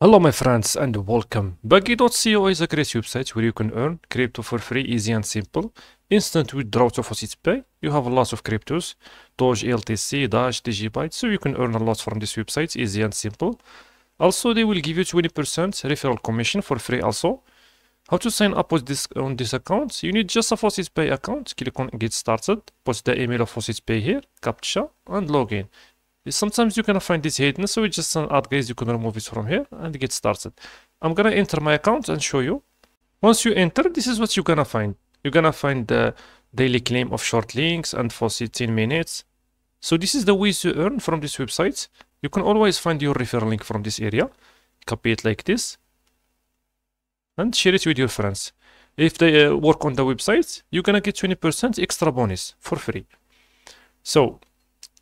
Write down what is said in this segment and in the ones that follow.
Hello my friends and welcome. Buggy.co is a great website where you can earn crypto for free, easy and simple. Instant withdrawal of Faucet Pay. You have a lot of cryptos, Doge, LTC, Dash, Digibyte, so you can earn a lot from this website, easy and simple. Also, they will give you 20% referral commission for free also. How to sign up with this, on this account? You need just a Faucet Pay account. Click on get started, post the email of Faucet Pay here, CAPTCHA and login. Sometimes you can find this hidden, so it's just an add guys, you can remove it from here and get started. I'm gonna enter my account and show you. Once you enter, this is what you're gonna find. You're gonna find the daily claim of short links and for 16 minutes. So this is the ways you earn from this website. You can always find your referral link from this area. Copy it like this and share it with your friends. If they uh, work on the website, you're gonna get 20% extra bonus for free. So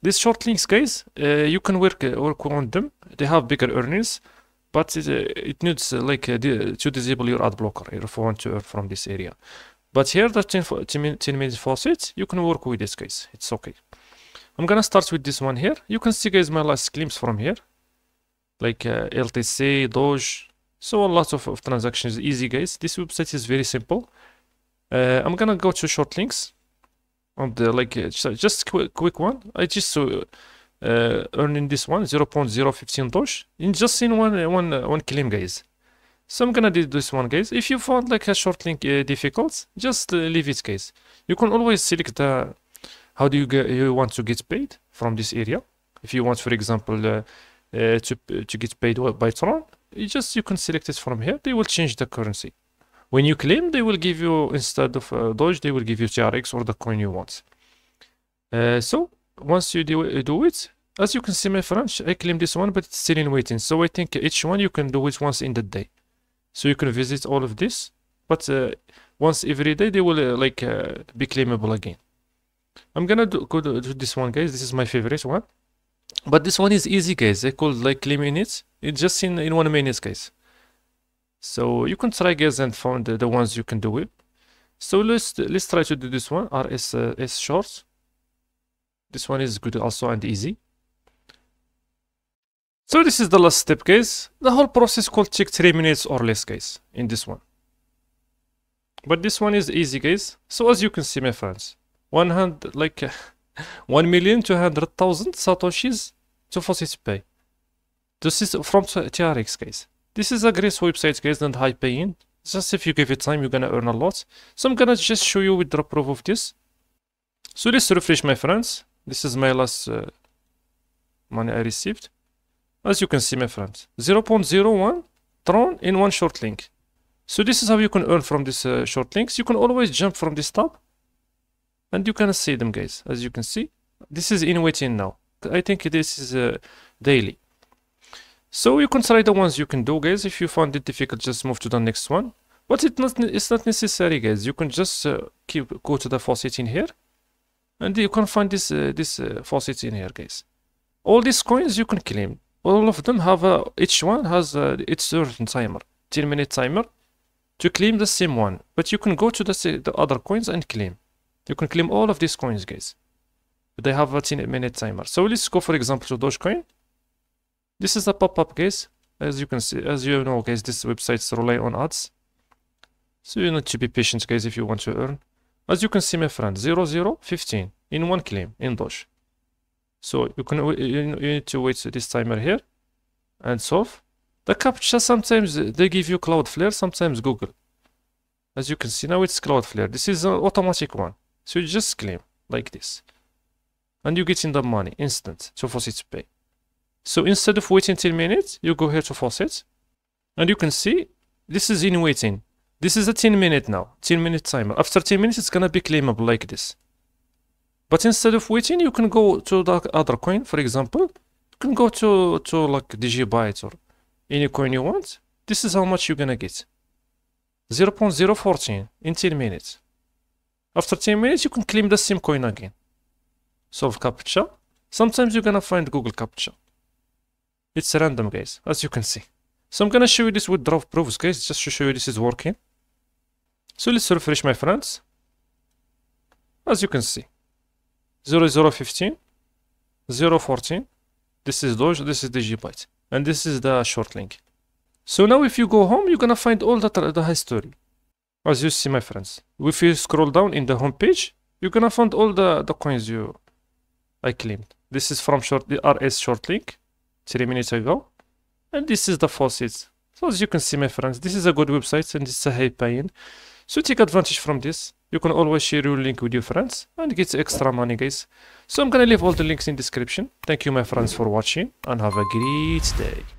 these short links, guys, uh, you can work uh, work on them. They have bigger earnings, but it, uh, it needs like to disable your ad blocker if you want to earn from this area. But here, the 10, 10 for faucet, you can work with this, guys. It's okay. I'm gonna start with this one here. You can see, guys, my last glimpse from here, like uh, LTC, Doge. So a lot of, of transactions, easy, guys. This website is very simple. Uh, I'm gonna go to short links on the like uh, just quick quick one i just uh, uh earning this one 0 0.015 dosh in just in one uh, one uh, one claim guys so i'm gonna do this one guys if you found like a short link uh, difficult just uh, leave it guys you can always select the how do you get you want to get paid from this area if you want for example uh, to to get paid by tron you just you can select it from here they will change the currency when you claim, they will give you, instead of uh, Doge, they will give you TRX or the coin you want. Uh, so once you do, uh, do it, as you can see my French, I claim this one, but it's still in waiting. So I think each one you can do it once in the day. So you can visit all of this, but uh, once every day they will uh, like uh, be claimable again. I'm gonna do, go to, do this one guys, this is my favorite one. But this one is easy guys, I could like in it, it's just in, in one minute guys. So you can try guess and find the, the ones you can do it. So let's let's try to do this one RS uh, S short. This one is good also and easy. So this is the last step guys. The whole process could take 3 minutes or less guys in this one. But this one is easy guys. So as you can see my friends, 100 like 1 million 200,000 satoshis to to Pay. This is from TRX guys. This is a great website guys, don't high paying. Just if you give it time, you're gonna earn a lot. So I'm gonna just show you with the proof of this. So let's refresh my friends. This is my last uh, money I received. As you can see my friends, 0.01 Tron in one short link. So this is how you can earn from these uh, short links. You can always jump from this tab and you can see them guys. As you can see, this is in waiting now. I think this is uh, daily. So you can try the ones you can do guys, if you find it difficult just move to the next one. But it not, it's not necessary guys, you can just uh, keep go to the faucet in here. And you can find this, uh, this uh, faucet in here guys. All these coins you can claim. All of them have, a, each one has uh, its certain timer, 10 minute timer to claim the same one. But you can go to the, the other coins and claim. You can claim all of these coins guys. They have a 10 minute timer. So let's go for example to Dogecoin. This is a pop-up case. As you can see, as you know, guys, this websites rely on ads. So you need to be patient, guys, if you want to earn. As you can see, my friend, 0015 in one claim in Doge. So you can you need to wait this timer here and solve. The CAPTCHA sometimes they give you Cloudflare, sometimes Google. As you can see now it's Cloudflare. This is an automatic one. So you just claim like this. And you get in the money instant. So for it to pay. So instead of waiting 10 minutes, you go here to faucet and you can see this is in waiting. This is a 10 minute now, 10 minute timer. After 10 minutes, it's gonna be claimable like this. But instead of waiting, you can go to the other coin, for example, you can go to, to like DigiByte or any coin you want. This is how much you're gonna get. 0.014 in 10 minutes. After 10 minutes, you can claim the same coin again. Solve CAPTCHA. Sometimes you're gonna find Google CAPTCHA. It's a random, guys, as you can see. So I'm gonna show you this with draw proofs, guys, just to show you this is working. So let's refresh, my friends. As you can see, 0, 0, 15, 0, 14. This is Doge, this is the Gbyte, and this is the short link. So now if you go home, you're gonna find all the, the history. As you see, my friends, if you scroll down in the home page, you're gonna find all the, the coins you I claimed. This is from short the RS short link three minutes ago. And this is the faucet. So as you can see, my friends, this is a good website and it's a high paying. So take advantage from this. You can always share your link with your friends and get extra money, guys. So I'm gonna leave all the links in description. Thank you, my friends, for watching and have a great day.